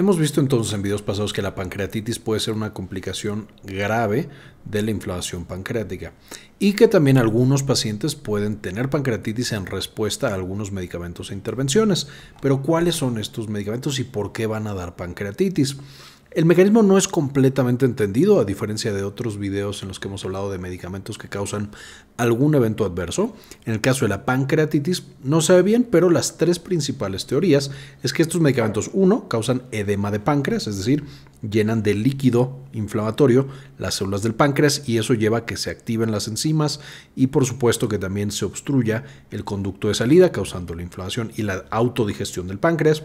Hemos visto entonces en videos pasados que la pancreatitis puede ser una complicación grave de la inflamación pancreática y que también algunos pacientes pueden tener pancreatitis en respuesta a algunos medicamentos e intervenciones. Pero ¿cuáles son estos medicamentos y por qué van a dar pancreatitis? El mecanismo no es completamente entendido, a diferencia de otros videos en los que hemos hablado de medicamentos que causan algún evento adverso. En el caso de la pancreatitis no se ve bien, pero las tres principales teorías es que estos medicamentos, uno, causan edema de páncreas, es decir, llenan de líquido inflamatorio las células del páncreas y eso lleva a que se activen las enzimas y por supuesto que también se obstruya el conducto de salida causando la inflamación y la autodigestión del páncreas.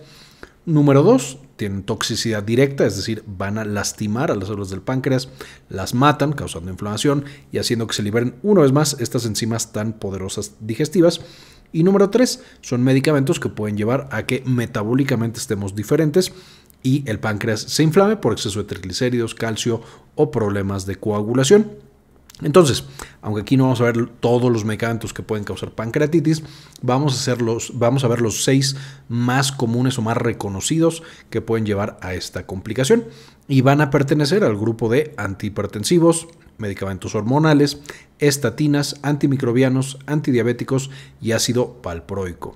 Número dos, tienen toxicidad directa, es decir, van a lastimar a las células del páncreas, las matan causando inflamación y haciendo que se liberen una vez más estas enzimas tan poderosas digestivas. Y número tres, son medicamentos que pueden llevar a que metabólicamente estemos diferentes y el páncreas se inflame por exceso de triglicéridos, calcio o problemas de coagulación. Entonces, aunque aquí no vamos a ver todos los medicamentos que pueden causar pancreatitis, vamos a, ver los seis más comunes o más reconocidos que pueden llevar a esta complicación y van a pertenecer al grupo de antihipertensivos, medicamentos hormonales, estatinas, antimicrobianos, antidiabéticos y ácido palproico.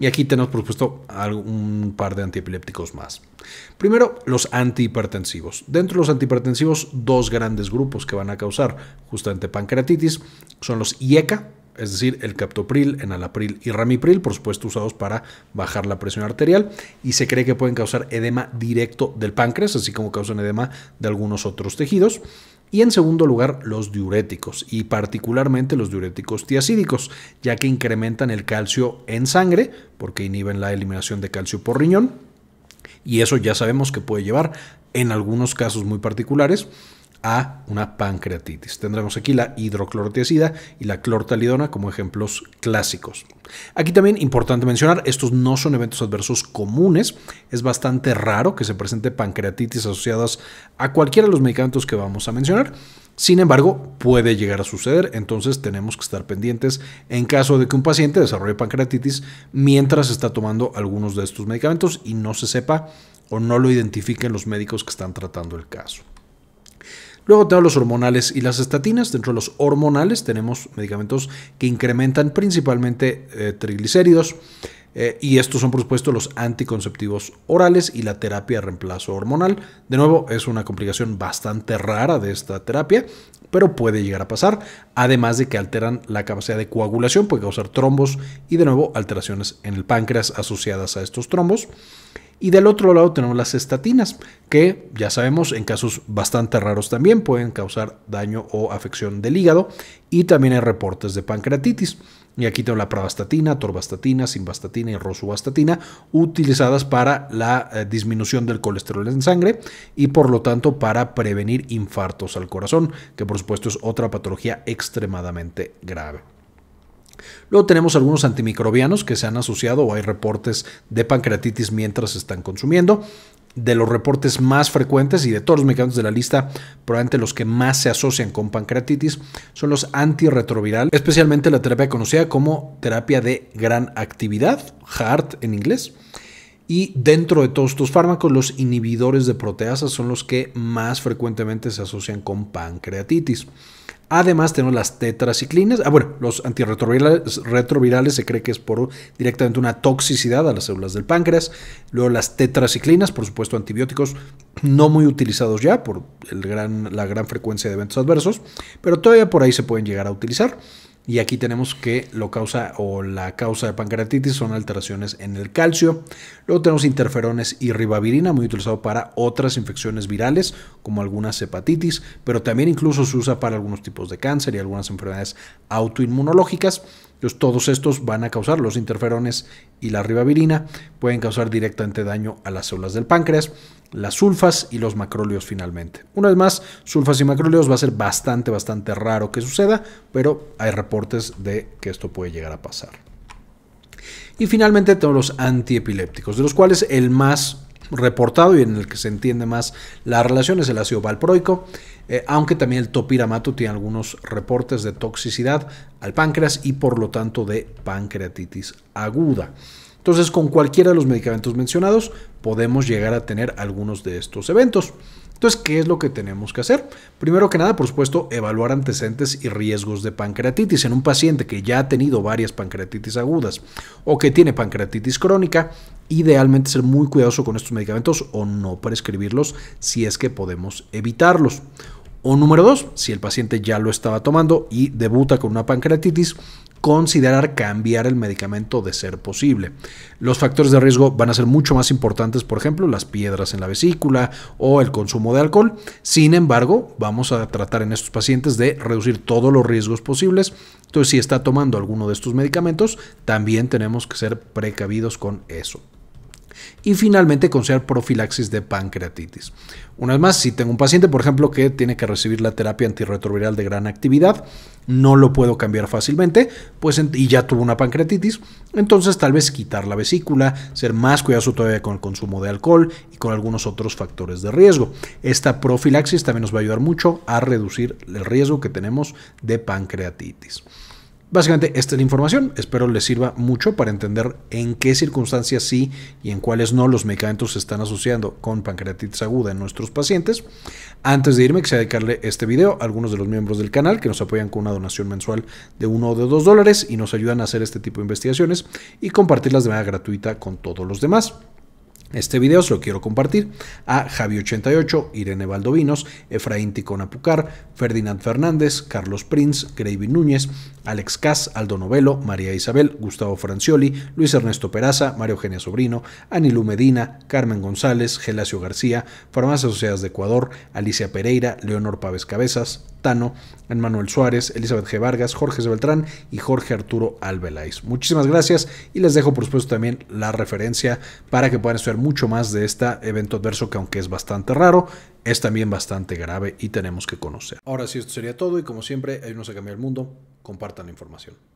Y aquí tenemos, por supuesto, un par de antiepilépticos más. Primero, los antihipertensivos. Dentro de los antihipertensivos, dos grandes grupos que van a causar justamente pancreatitis son los IECA, es decir, el captopril, enalapril y ramipril, por supuesto usados para bajar la presión arterial, y se cree que pueden causar edema directo del páncreas, así como causan edema de algunos otros tejidos. Y en segundo lugar, los diuréticos, y particularmente los diuréticos tiacídicos, ya que incrementan el calcio en sangre, porque inhiben la eliminación de calcio por riñón, y eso ya sabemos que puede llevar, en algunos casos muy particulares, a una pancreatitis. Tendremos aquí la hidroclorotiazida y la clortalidona como ejemplos clásicos. Aquí también importante mencionar, estos no son eventos adversos comunes, es bastante raro que se presente pancreatitis asociadas a cualquiera de los medicamentos que vamos a mencionar. Sin embargo, puede llegar a suceder, entonces tenemos que estar pendientes en caso de que un paciente desarrolle pancreatitis mientras está tomando algunos de estos medicamentos y no se sepa o no lo identifiquen los médicos que están tratando el caso. Luego tenemos los hormonales y las estatinas. Dentro de los hormonales tenemos medicamentos que incrementan principalmente eh, triglicéridos. Eh, y estos son, por supuesto, los anticonceptivos orales y la terapia de reemplazo hormonal. De nuevo, es una complicación bastante rara de esta terapia, pero puede llegar a pasar, además de que alteran la capacidad de coagulación, puede causar trombos y, de nuevo, alteraciones en el páncreas asociadas a estos trombos. Y del otro lado tenemos las estatinas, que ya sabemos en casos bastante raros también pueden causar daño o afección del hígado. Y también hay reportes de pancreatitis. Y aquí tengo la pravastatina, torvastatina, simvastatina y rosuvastatina utilizadas para la eh, disminución del colesterol en sangre y por lo tanto para prevenir infartos al corazón, que por supuesto es otra patología extremadamente grave. Luego tenemos algunos antimicrobianos que se han asociado o hay reportes de pancreatitis mientras se están consumiendo. De los reportes más frecuentes y de todos los medicamentos de la lista, probablemente los que más se asocian con pancreatitis son los antirretrovirales, especialmente la terapia conocida como terapia de gran actividad, HART en inglés. Y dentro de todos estos fármacos, los inhibidores de proteasas son los que más frecuentemente se asocian con pancreatitis. Además, tenemos las tetraciclinas. Ah, bueno, los antirretrovirales retrovirales se cree que es por directamente una toxicidad a las células del páncreas. Luego las tetraciclinas, por supuesto, antibióticos no muy utilizados ya por la gran frecuencia de eventos adversos, pero todavía por ahí se pueden llegar a utilizar. Y aquí tenemos que lo causa o la causa de pancreatitis son alteraciones en el calcio. Luego tenemos interferones y ribavirina, muy utilizado para otras infecciones virales, como algunas hepatitis, pero también incluso se usa para algunos tipos de cáncer y algunas enfermedades autoinmunológicas. Entonces todos estos van a causar, los interferones y la ribavirina pueden causar directamente daño a las células del páncreas, las sulfas y los macróleos finalmente. Una vez más, sulfas y macróleos va a ser bastante, bastante raro que suceda, pero hay reportes de que esto puede llegar a pasar. Y finalmente todos los antiepilépticos, de los cuales el más reportado y en el que se entiende más la relación es el ácido valproico, eh, aunque también el topiramato tiene algunos reportes de toxicidad al páncreas y por lo tanto de pancreatitis aguda. Entonces, con cualquiera de los medicamentos mencionados podemos llegar a tener algunos de estos eventos. Entonces, ¿qué es lo que tenemos que hacer? Primero que nada, por supuesto, evaluar antecedentes y riesgos de pancreatitis. En un paciente que ya ha tenido varias pancreatitis agudas o que tiene pancreatitis crónica, idealmente ser muy cuidadoso con estos medicamentos o no prescribirlos si es que podemos evitarlos. O número dos, si el paciente ya lo estaba tomando y debuta con una pancreatitis, considerar cambiar el medicamento de ser posible. Los factores de riesgo van a ser mucho más importantes, por ejemplo, las piedras en la vesícula o el consumo de alcohol. Sin embargo, vamos a tratar en estos pacientes de reducir todos los riesgos posibles. Entonces, si está tomando alguno de estos medicamentos, también tenemos que ser precavidos con eso y finalmente considerar profilaxis de pancreatitis. Una vez más, si tengo un paciente, por ejemplo, que tiene que recibir la terapia antirretroviral de gran actividad, no lo puedo cambiar fácilmente, pues y ya tuvo una pancreatitis, entonces tal vez quitar la vesícula, ser más cuidadoso todavía con el consumo de alcohol y con algunos otros factores de riesgo. Esta profilaxis también nos va a ayudar mucho a reducir el riesgo que tenemos de pancreatitis. Básicamente esta es la información, espero les sirva mucho para entender en qué circunstancias sí y en cuáles no los medicamentos se están asociando con pancreatitis aguda en nuestros pacientes. Antes de irme, quisiera dedicarle este video a algunos de los miembros del canal que nos apoyan con una donación mensual de uno o de dos dólares y nos ayudan a hacer este tipo de investigaciones y compartirlas de manera gratuita con todos los demás. Este video se lo quiero compartir a Javi88, Irene Valdovinos, Efraín Ticona Pucar, Ferdinand Fernández, Carlos Prince, Gravy Núñez, Alex Cas, Aldo Novelo, María Isabel, Gustavo Francioli, Luis Ernesto Peraza, Mario Eugenia Sobrino, Anilu Medina, Carmen González, Gelacio García, Farmacias asociadas de Ecuador, Alicia Pereira, Leonor Pávez Cabezas, Tano, Manuel Suárez, Elizabeth G. Vargas, Jorge Beltrán y Jorge Arturo Albeláiz. Muchísimas gracias y les dejo por supuesto también la referencia para que puedan saber mucho más de este evento adverso que aunque es bastante raro, es también bastante grave y tenemos que conocer. Ahora sí, esto sería todo y como siempre, ayúdenos a cambiar el mundo, compartan la información.